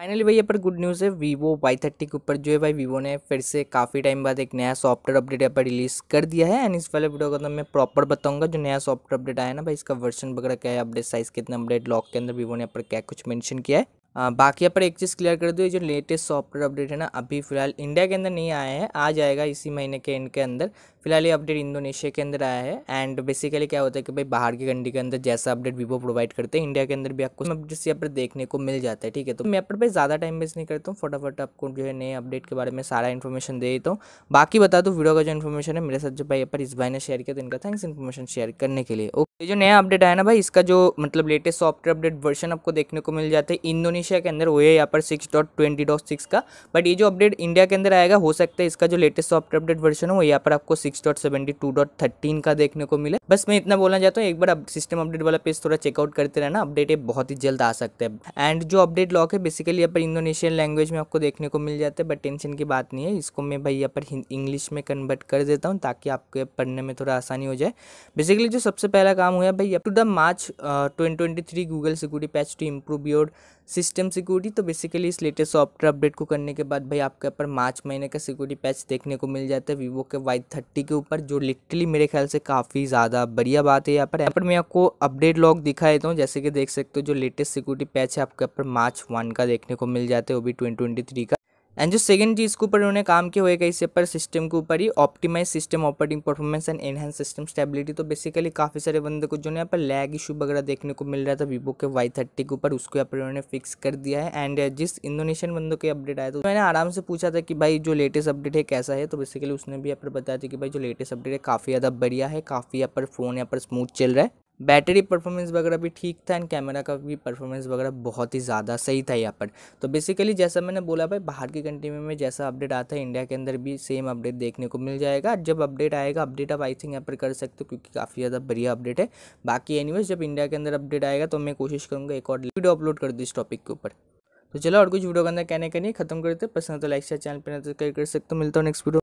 finally भाई यहाँ पर गुड न्यूज़ है वीवो वाई थर्टी के ऊपर जो है भाई वीवो ने फिर से काफ़ी टाइम बाद एक नया सॉफ्टवेयर अपडेट यहाँ पर रिलीज़ कर दिया है एंड इस वाले वीडियो का तो मैं प्रॉपर बताऊंगा जो नया सॉफ्टवेयर अपडेट आया ना भाई इसका वर्जन वगैरह क्या है अपडेट साइज़ कितना अपडेट लॉक के अंदर वीवो ने यहाँ पर क्या कुछ मैंशन किया है आ, बाकी यहाँ पर एक चीज़ क्लियर कर दूँ जो लेटेस्ट सॉफ्टवेयर अपडेट है ना अभी फ़िलहाल इंडिया के अंदर नहीं आया है आ जाएगा इसी महीने के एंड के अंदर फिलहाल ये अपडेट इंडोनेशिया के अंदर आया है एंड बेसिकली क्या होता है कि भाई बाहर की कंट्री के अंदर जैसा अपडेट वीवो प्रोवाइड करते हैं इंडिया के अंदर भी आपको अपडेट्स यहाँ पर देखने को मिल जाता है ठीक है तो मैं यहाँ पर भाई ज़्यादा टाइम वेस्ट नहीं करता हूँ फटाफट आपको जो है नए अपडेट के बारे में सारा इन्फॉर्मेशन दे देता हूँ बाकी बता दूँ वीडियो का जो इन्फॉर्मेशन है मेरे साथ जो भाई यहाँ पर इस भाई ने शेयर किया तो इनका थैंक्स इन्फॉर्मेशन शेयर करने के लिए ओके ये जो नया अपडेट आया ना भाई इसका जो मतलब लेटेस्ट सॉफ्टवेयर अपडेट वर्जन आपको देखने को मिल जाता है इंडोनेशिया के अंदर वो है यहाँ पर six dot twenty dot six का बट ये जो अपडेट इंडिया के अंदर आएगा हो सकता है इसका जो लेटेस्ट सॉफ्टवेयर अपडेट वर्जन है वो यहाँ पर आपको six dot seventy two dot thirteen का देखने को मिले बस मैं इतना बोलना चाहता हूँ एक बार सिस्टम अपडेट वाला पेज थोड़ा चेकआउट करते रहना अपडेट ये बहुत ही जल्द आ सकते हैं एंड जो अपडेट लॉक है बेसिकली यहाँ पर इंडोनेशियन लैंग्वेज में आपको देखने को मिल जाता है बट टेंशन की बात नहीं है इसको मैं भाई यहाँ पर इंग्लिश में कन्वर्ट कर देता हूँ ताकि आपके पढ़ने में थोड़ा आसानी हो जाए बेसिकली जो सबसे पहला काम हुआ है भाई up to the March twenty twenty three Google security patch to improve your system security तो बेसिकली इस लेटेस्ट सॉफ्टवेयर अपडेट को करने के बाद भाई आपके ऊपर मार्च महीने का सिक्योरिटी पैच देखने को मिल जाता है वीवो के वाई थर्टी के ऊपर जो लिटरली मेरे ख्याल से काफ़ी ज़्यादा बढ़िया बात है यहाँ पर यहाँ पर मैं आपको अपडेट लॉग दिखा देता हूँ जैसे कि देख सकते हो जो लेटेस्ट सिक्योरिटी पैच है आपके ऊपर मार्च वन का देखने को मिल जाता है वो भी ट्वेंटी ट्वेंटी थ्री का एंड जो सेकेंड चीज़ के ऊपर उन्होंने काम किया हुआ इस पर सिस्टम के ऊपर ही optimise system operating performance and enhance system stability तो बेसिकली काफ़ी सारे बंदे को जो है यहाँ पर लैग इशू वगैरह देखने को मिल रहा था वीवो के वाई थर्टी के ऊपर उसको यहाँ पर उन्होंने फिक्स कर दिया है एंड जिस इंडोनेशियन बंदों के अपडेट आया था मैंने आराम से पूछा था कि भाई जो लेटेस्ट अपडेट है कैसा है तो बेसिकली उसने भी यहाँ पर बताया था कि भाई जो लेटेस्ट अपडेट है काफ़ी ज़्यादा बढ़िया है काफ़ी यहाँ पर फ़ोन यहाँ पर स्मूथ चल रहा है बैटरी परफॉर्मेंस वगैरह भी ठीक था एंड कैमरा का भी परफॉर्मेंस वगैरह बहुत ही ज़्यादा सही था यहाँ पर तो बेसिकली जैसा मैंने बोला भाई बाहर की कंट्री में, में जैसा अपडेट आता है इंडिया के अंदर भी सेम अपडेट देखने को मिल जाएगा जब अपडेट आएगा अपडेट आप आई थिंक यहाँ पर कर सकते हो क्योंकि काफ़ी ज़्यादा बढ़िया अपडेट है बाकी एनी जब इंडिया के अंदर अपडेट आएगा तो मैं कोशिश करूँगा एक और वीडियो अपलोड कर दूँ इस टॉपिक के ऊपर तो चलो और कुछ वीडियो के अंदर कहने के नहीं खत्म करते पसंद तो लाइक शेयर चैनल पर नजर कर सकते हो मिलता हूँ नेक्स्ट वीडियो